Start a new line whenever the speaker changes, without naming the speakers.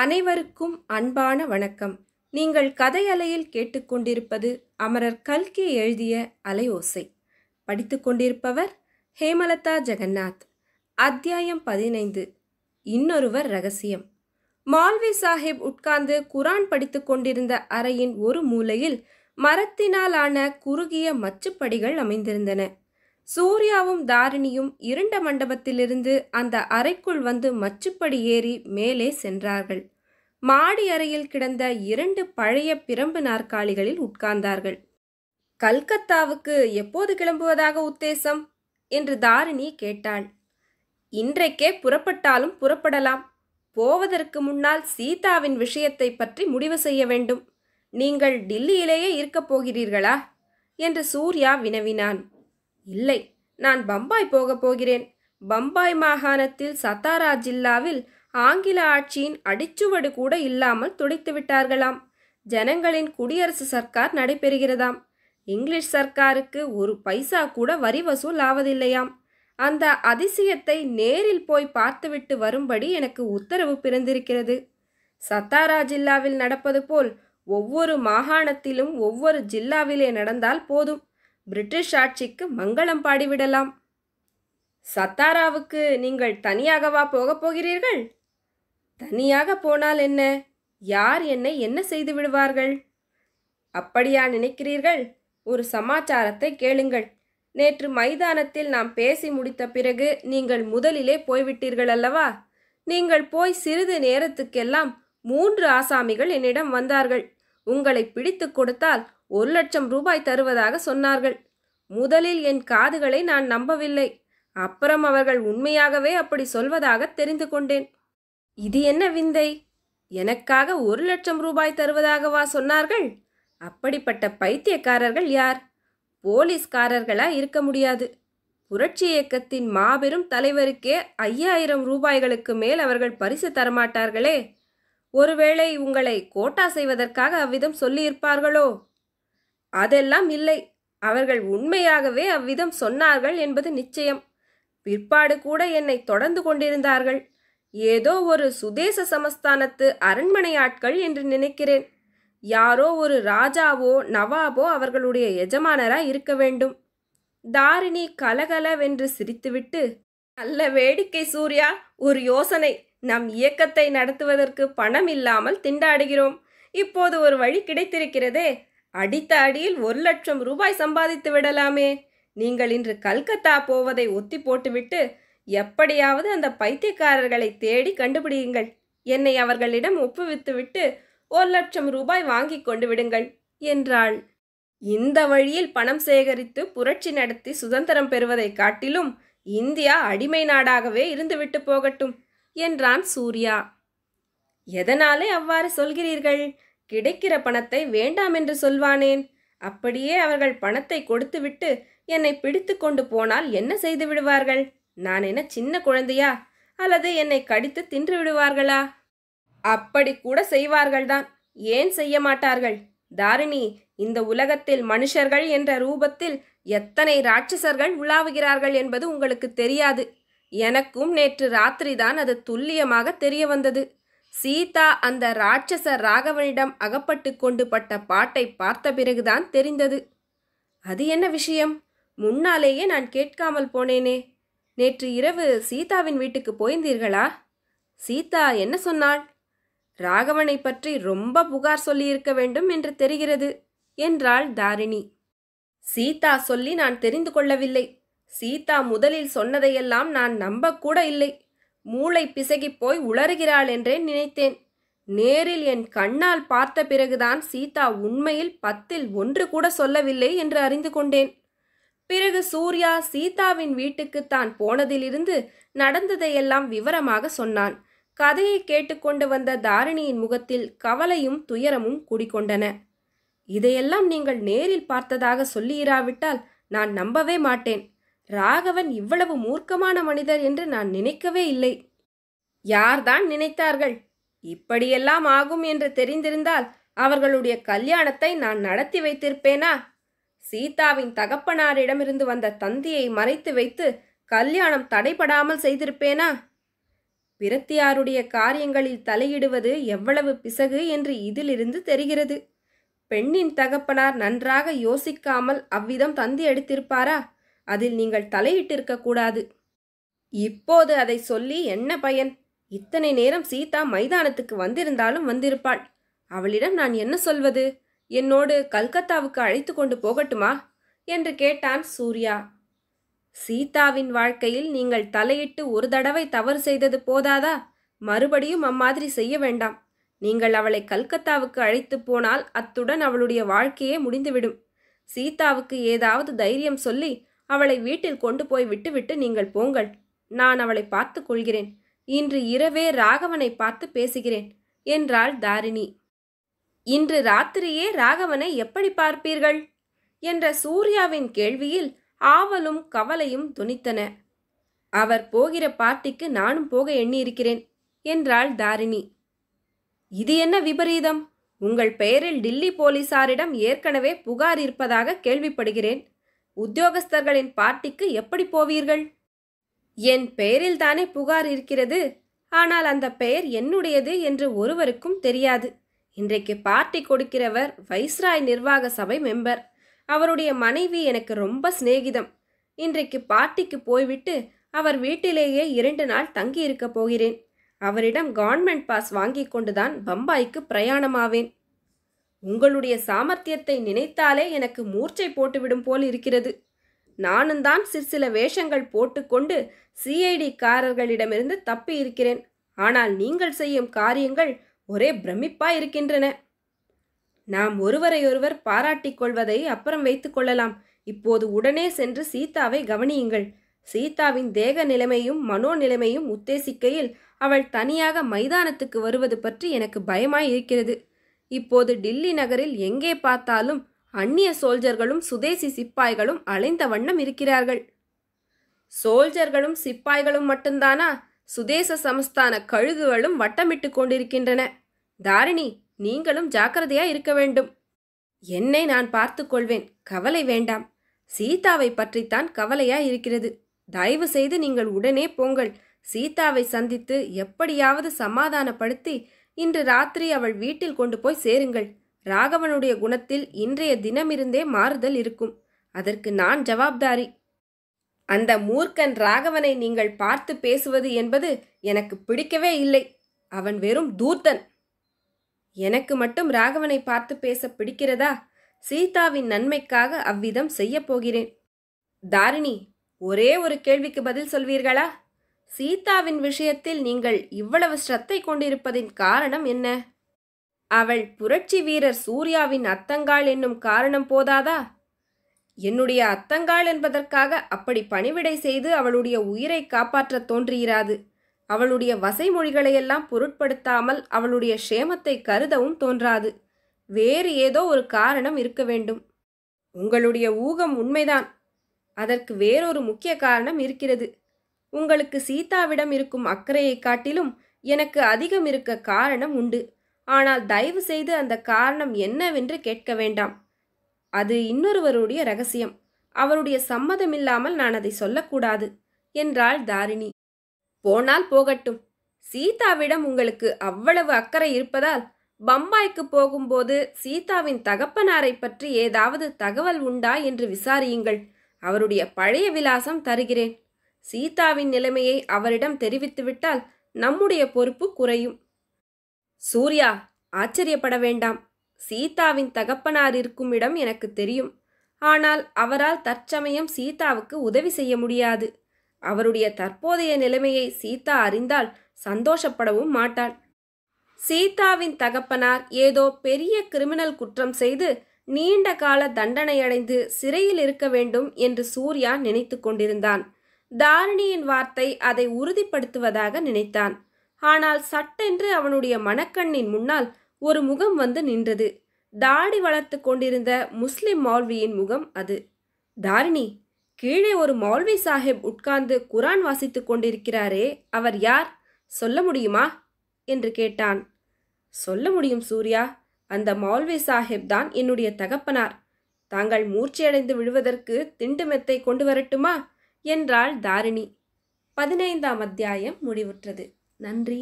அனைவருக்கும் அன்பான வணக்கம் நீங்கள் கதை அலையில் கேட்டுக்கொண்டிருப்பது அமரர் கல்கி எழுதிய அலையோசை படித்து கொண்டிருப்பவர் ஹேமலதா ஜெகநாத் அத்தியாயம் பதினைந்து இன்னொருவர் ரகசியம் மால்வி சாஹிப் உட்கார்ந்து குரான் படித்து கொண்டிருந்த அறையின் ஒரு மூலையில் மரத்தினாலான குறுகிய மச்சுப்படிகள் அமைந்திருந்தன சூர்யாவும் தாரிணியும் இருண்ட மண்டபத்திலிருந்து அந்த அறைக்குள் வந்து மச்சுப்படி ஏறி மேலே சென்றார்கள் மாடி அறையில் கிடந்த இரண்டு பழைய பிரம்பு நாற்காலிகளில் உட்கார்ந்தார்கள் கல்கத்தாவுக்கு எப்போது கிளம்புவதாக உத்தேசம் என்று தாரிணி கேட்டாள் இன்றைக்கே புறப்பட்டாலும் புறப்படலாம் போவதற்கு முன்னால் சீதாவின் விஷயத்தை பற்றி முடிவு செய்ய வேண்டும் நீங்கள் டில்லியிலேயே இருக்கப் போகிறீர்களா என்று சூர்யா வினவினான் இல்லை நான் பம்பாய் போகப் போகிறேன் பம்பாய் மாகாணத்தில் சத்தாரா ஜில்லாவில் ஆங்கில ஆட்சியின் அடிச்சுவடு கூட இல்லாமல் துடைத்து விட்டார்களாம் ஜனங்களின் குடியரசு சர்க்கார் நடைபெறுகிறதாம் இங்கிலீஷ் சர்க்காருக்கு ஒரு பைசா கூட வரி வசூல் ஆவதில்லையாம் அந்த அதிசயத்தை நேரில் போய் பார்த்துவிட்டு வரும்படி எனக்கு உத்தரவு பிறந்திருக்கிறது சத்தாரா ஜில்லாவில் நடப்பது போல் ஒவ்வொரு மாகாணத்திலும் ஒவ்வொரு ஜில்லாவிலே நடந்தால் போதும் பிரிட்டிஷ் ஆட்சிக்கு மங்களம் பாடிவிடலாம் சத்தாராவுக்கு நீங்கள் தனியாகவா போகப் போகிறீர்கள் தனியாக போனால் என்ன யார் என்னை என்ன செய்து விடுவார்கள் அப்படியா நினைக்கிறீர்கள் ஒரு சமாச்சாரத்தை கேளுங்கள் நேற்று மைதானத்தில் நாம் பேசி முடித்த பிறகு நீங்கள் முதலிலே போய்விட்டீர்கள் அல்லவா நீங்கள் போய் சிறிது நேரத்துக்கெல்லாம் மூன்று ஆசாமிகள் என்னிடம் வந்தார்கள் உங்களை பிடித்து கொடுத்தால் ஒரு லட்சம் ரூபாய் தருவதாக சொன்னார்கள் முதலில் என் காதுகளை நான் நம்பவில்லை அப்புறம் அவர்கள் உண்மையாகவே அப்படி சொல்வதாக தெரிந்து கொண்டேன் இது என்ன விந்தை எனக்காக ஒரு லட்சம் ரூபாய் தருவதாகவா சொன்னார்கள் அப்படிப்பட்ட பைத்தியக்காரர்கள் யார் போலீஸ்காரர்களா இருக்க முடியாது புரட்சி இயக்கத்தின் மாபெரும் தலைவருக்கே ஐயாயிரம் ரூபாய்களுக்கு மேல் அவர்கள் பரிசு தரமாட்டார்களே ஒருவேளை உங்களை கோட்டா செய்வதற்காக அவ்விதம் சொல்லியிருப்பார்களோ அதெல்லாம் இல்லை அவர்கள் உண்மையாகவே அவ்விதம் சொன்னார்கள் என்பது நிச்சயம் பிற்பாடு கூட என்னை தொடர்ந்து கொண்டிருந்தார்கள் ஏதோ ஒரு சுதேச சமஸ்தானத்து அரண்மனை ஆட்கள் என்று நினைக்கிறேன் யாரோ ஒரு ராஜாவோ நவாபோ அவர்களுடைய எஜமானராய் இருக்க வேண்டும் தாரிணி கலகலவென்று சிரித்துவிட்டு நல்ல வேடிக்கை சூர்யா ஒரு யோசனை நம் இயக்கத்தை நடத்துவதற்கு பணம் இல்லாமல் திண்டாடுகிறோம் இப்போது ஒரு வழி கிடைத்திருக்கிறதே அடித்த அடியில் ஒரு லட்சம் ரூபாய் சம்பாதித்து விடலாமே நீங்கள் இன்று கல்கத்தா போவதை ஒத்தி போட்டுவிட்டு எப்படியாவது அந்த பைத்தியக்காரர்களை தேடி கண்டுபிடியுங்கள் என்னை அவர்களிடம் ஒப்புவித்துவிட்டு ஒரு லட்சம் ரூபாய் வாங்கி கொண்டு விடுங்கள் என்றாள் இந்த வழியில் பணம் சேகரித்து புரட்சி நடத்தி சுதந்திரம் பெறுவதை காட்டிலும் இந்தியா அடிமை நாடாகவே இருந்துவிட்டு போகட்டும் என்றான் சூர்யா எதனாலே அவ்வாறு சொல்கிறீர்கள் கிடைக்கிற பணத்தை வேண்டாம் என்று சொல்வானேன் அப்படியே அவர்கள் பணத்தை கொடுத்துவிட்டு என்னை பிடித்து கொண்டு போனால் என்ன செய்து விடுவார்கள் நான் என்ன சின்ன குழந்தையா அல்லது என்னை கடித்து தின்று விடுவார்களா அப்படி கூட செய்வார்கள்தான் ஏன் செய்ய மாட்டார்கள் தாரிணி இந்த உலகத்தில் மனுஷர்கள் என்ற ரூபத்தில் எத்தனை ராட்சசர்கள் உலாவுகிறார்கள் என்பது உங்களுக்கு தெரியாது எனக்கும் நேற்று ராத்திரிதான் அது துல்லியமாக தெரிய வந்தது சீதா அந்த ராட்சச ராகவனிடம் அகப்பட்டு கொண்டு பட்ட பாட்டை பார்த்த பிறகுதான் தெரிந்தது அது என்ன விஷயம் முன்னாலேயே நான் கேட்காமல் போனேனே நேற்று இரவு சீதாவின் வீட்டுக்கு போயிருந்தீர்களா சீதா என்ன சொன்னாள் ராகவனை பற்றி ரொம்ப புகார் சொல்லியிருக்க வேண்டும் என்று தெரிகிறது என்றாள் தாரிணி சீதா சொல்லி நான் தெரிந்து கொள்ளவில்லை சீதா முதலில் சொன்னதையெல்லாம் நான் நம்பக்கூட இல்லை மூளை பிசகிப் போய் உளறுகிறாள் என்றே நினைத்தேன் நேரில் என் கண்ணால் பார்த்த பிறகுதான் சீதா உண்மையில் பத்தில் ஒன்று கூட சொல்லவில்லை என்று அறிந்து கொண்டேன் பிறகு சூர்யா சீதாவின் வீட்டுக்கு தான் போனதிலிருந்து நடந்ததையெல்லாம் விவரமாக சொன்னான் கதையை கேட்டுக்கொண்டு வந்த தாரிணியின் முகத்தில் கவலையும் துயரமும் குடிக்கொண்டன இதையெல்லாம் நீங்கள் நேரில் பார்த்ததாக சொல்லியிராவிட்டால் நான் நம்பவே மாட்டேன் ராகவன் இவ்வளவு மூர்க்கமான மனிதர் என்று நான் நினைக்கவே இல்லை யார்தான் நினைத்தார்கள் இப்படியெல்லாம் ஆகும் என்று தெரிந்திருந்தால் அவர்களுடைய கல்யாணத்தை நான் நடத்தி வைத்திருப்பேனா சீதாவின் தகப்பனாரிடமிருந்து வந்த தந்தியை மறைத்து வைத்து கல்யாணம் தடைபடாமல் செய்திருப்பேனா பிரத்தியாருடைய காரியங்களில் தலையிடுவது எவ்வளவு பிசகு என்று இதிலிருந்து தெரிகிறது பெண்ணின் தகப்பனார் நன்றாக யோசிக்காமல் அவ்விதம் தந்தி எடுத்திருப்பாரா அதில் நீங்கள் கூடாது இப்போது அதை சொல்லி என்ன பயன் இத்தனை நேரம் சீதா மைதானத்துக்கு வந்திருந்தாலும் வந்திருப்பாள் அவளிடம் நான் என்ன சொல்வது என்னோடு கல்கத்தாவுக்கு அழைத்து கொண்டு போகட்டுமா என்று கேட்டான் சூர்யா சீதாவின் வாழ்க்கையில் நீங்கள் தலையிட்டு ஒரு தடவை தவறு செய்தது போதாதா மறுபடியும் அம்மாதிரி செய்ய வேண்டாம் நீங்கள் அவளை கல்கத்தாவுக்கு அழைத்து போனால் அத்துடன் அவளுடைய வாழ்க்கையே முடிந்துவிடும் சீதாவுக்கு ஏதாவது தைரியம் சொல்லி அவளை வீட்டில் கொண்டு போய் விட்டுவிட்டு நீங்கள் போங்கள் நான் அவளை பார்த்து கொள்கிறேன் இன்று இரவே ராகவனை பார்த்து பேசுகிறேன் என்றாள் தாரிணி இன்று ராத்திரியே ராகவனை எப்படி பார்ப்பீர்கள் என்ற சூர்யாவின் கேள்வியில் ஆவலும் கவலையும் துணித்தன அவர் போகிற பார்ட்டிக்கு நானும் போக எண்ணியிருக்கிறேன் என்றாள் தாரிணி இது என்ன விபரீதம் உங்கள் பெயரில் டில்லி போலீசாரிடம் ஏற்கனவே புகார் இருப்பதாக கேள்விப்படுகிறேன் உத்தியோகஸ்தர்களின் பார்ட்டிக்கு எப்படி போவீர்கள் என் பெயரில்தானே புகார் இருக்கிறது ஆனால் அந்த பெயர் என்னுடையது என்று ஒருவருக்கும் தெரியாது இன்றைக்கு பார்ட்டி கொடுக்கிறவர் வைஸ்ராய் நிர்வாக சபை மெம்பர் அவருடைய மனைவி எனக்கு ரொம்ப சிநேகிதம் இன்றைக்கு பார்ட்டிக்கு போய்விட்டு அவர் வீட்டிலேயே இரண்டு நாள் தங்கியிருக்க போகிறேன் அவரிடம் கவர்மெண்ட் பாஸ் வாங்கி கொண்டுதான் பம்பாய்க்கு பிரயாணமாவேன் உங்களுடைய சாமர்த்தியத்தை நினைத்தாலே எனக்கு மூர்ச்சை போட்டுவிடும் போல் இருக்கிறது நானும் தான் சிற்சில வேஷங்கள் போட்டுக்கொண்டு சிஐடிக்காரர்களிடமிருந்து தப்பி இருக்கிறேன் ஆனால் நீங்கள் செய்யும் காரியங்கள் ஒரே பிரமிப்பா இருக்கின்றன நாம் ஒருவரையொருவர் பாராட்டிக் கொள்வதை அப்புறம் வைத்துக் கொள்ளலாம் இப்போது உடனே சென்று சீதாவை கவனியுங்கள் சீதாவின் தேக நிலைமையும் மனோ நிலைமையும் உத்தேசிக்கையில் அவள் தனியாக மைதானத்துக்கு வருவது பற்றி எனக்கு பயமாய் இருக்கிறது இப்போது டில்லி நகரில் எங்கே பார்த்தாலும் அந்நிய சோல்ஜர்களும் சுதேசி சிப்பாய்களும் அலைந்த வண்ணம் இருக்கிறார்கள் சோல்ஜர்களும் சிப்பாய்களும் மட்டும்தானா சுதேச சமஸ்தான கழுகுகளும் வட்டமிட்டு கொண்டிருக்கின்றன தாரிணி நீங்களும் ஜாக்கிரதையா இருக்க வேண்டும் என்னை நான் பார்த்து கொள்வேன் கவலை வேண்டாம் சீதாவை பற்றித்தான் கவலையா இருக்கிறது தயவு செய்து நீங்கள் உடனே போங்கள் சீதாவை சந்தித்து எப்படியாவது சமாதானப்படுத்தி இன்று ராத்திரி அவள் வீட்டில் கொண்டு போய் சேருங்கள் ராகவனுடைய குணத்தில் இன்றைய தினமிருந்தே மாறுதல் இருக்கும் அதற்கு நான் ஜவாப்தாரி அந்த மூர்க்கன் ராகவனை நீங்கள் பார்த்து பேசுவது என்பது எனக்கு பிடிக்கவே இல்லை அவன் வெறும் தூர்த்தன் எனக்கு மட்டும் ராகவனை பார்த்து பேச பிடிக்கிறதா சீதாவின் நன்மைக்காக அவ்விதம் செய்யப் போகிறேன் தாரிணி ஒரே ஒரு கேள்விக்கு பதில் சொல்வீர்களா சீதாவின் விஷயத்தில் நீங்கள் இவ்வளவு ஸ்ரத்தை கொண்டிருப்பதின் காரணம் என்ன அவள் புரட்சி வீரர் சூர்யாவின் அத்தங்காள் என்னும் காரணம் போதாதா என்னுடைய அத்தங்காள் என்பதற்காக அப்படி பணிவிடை செய்து அவளுடைய உயிரை காப்பாற்ற தோன்றுகிறாது அவளுடைய வசைமொழிகளையெல்லாம் பொருட்படுத்தாமல் அவளுடைய க்ஷேமத்தை கருதவும் தோன்றாது வேறு ஏதோ ஒரு காரணம் இருக்க வேண்டும் உங்களுடைய ஊகம் உண்மைதான் அதற்கு வேறொரு முக்கிய காரணம் இருக்கிறது உங்களுக்கு சீதாவிடம் இருக்கும் அக்கறையை காட்டிலும் எனக்கு அதிகம் இருக்க காரணம் உண்டு ஆனால் தயவு செய்து அந்த காரணம் என்னவென்று கேட்க வேண்டாம் அது இன்னொருவருடைய ரகசியம் அவருடைய சம்மதமில்லாமல் நான் அதை சொல்லக்கூடாது என்றாள் தாரிணி போனால் போகட்டும் சீதாவிடம் உங்களுக்கு அவ்வளவு அக்கறை இருப்பதால் பம்பாய்க்கு போகும்போது சீதாவின் தகப்பனாரை பற்றி ஏதாவது தகவல் உண்டா என்று விசாரியுங்கள் அவருடைய பழைய விலாசம் தருகிறேன் சீதாவின் நிலைமையை அவரிடம் தெரிவித்துவிட்டால் நம்முடைய பொறுப்பு குறையும் சூர்யா ஆச்சரியப்பட வேண்டாம் சீதாவின் தகப்பனார் இருக்கும் இடம் எனக்கு தெரியும் ஆனால் அவரால் தற்சமயம் சீதாவுக்கு உதவி செய்ய முடியாது அவருடைய தற்போதைய நிலைமையை சீதா அறிந்தால் சந்தோஷப்படவும் மாட்டாள் சீதாவின் தகப்பனார் ஏதோ பெரிய கிரிமினல் குற்றம் செய்து நீண்ட கால தண்டனையடைந்து சிறையில் இருக்க வேண்டும் என்று சூர்யா நினைத்து கொண்டிருந்தான் தாரிணியின் வார்த்தை அதை உறுதிப்படுத்துவதாக நினைத்தான் ஆனால் சட்டென்று அவனுடைய மணக்கண்ணின் முன்னால் ஒரு முகம் வந்து நின்றது தாடி வளர்த்து கொண்டிருந்த முஸ்லிம் மௌல்வியின் முகம் அது தாரிணி கீழே ஒரு மௌல்வி சாஹிப் உட்கார்ந்து குரான் வாசித்துக் கொண்டிருக்கிறாரே அவர் யார் சொல்ல முடியுமா என்று கேட்டான் சொல்ல முடியும் சூர்யா அந்த மௌல்வி சாஹிப் தான் என்னுடைய தகப்பனார் தாங்கள் மூர்ச்சியடைந்து விழுவதற்கு திண்டு மெத்தை கொண்டு வரட்டுமா என்றாள் தாரிணி பதினைந்தாம் அத்தியாயம் முடிவுற்றது நன்றி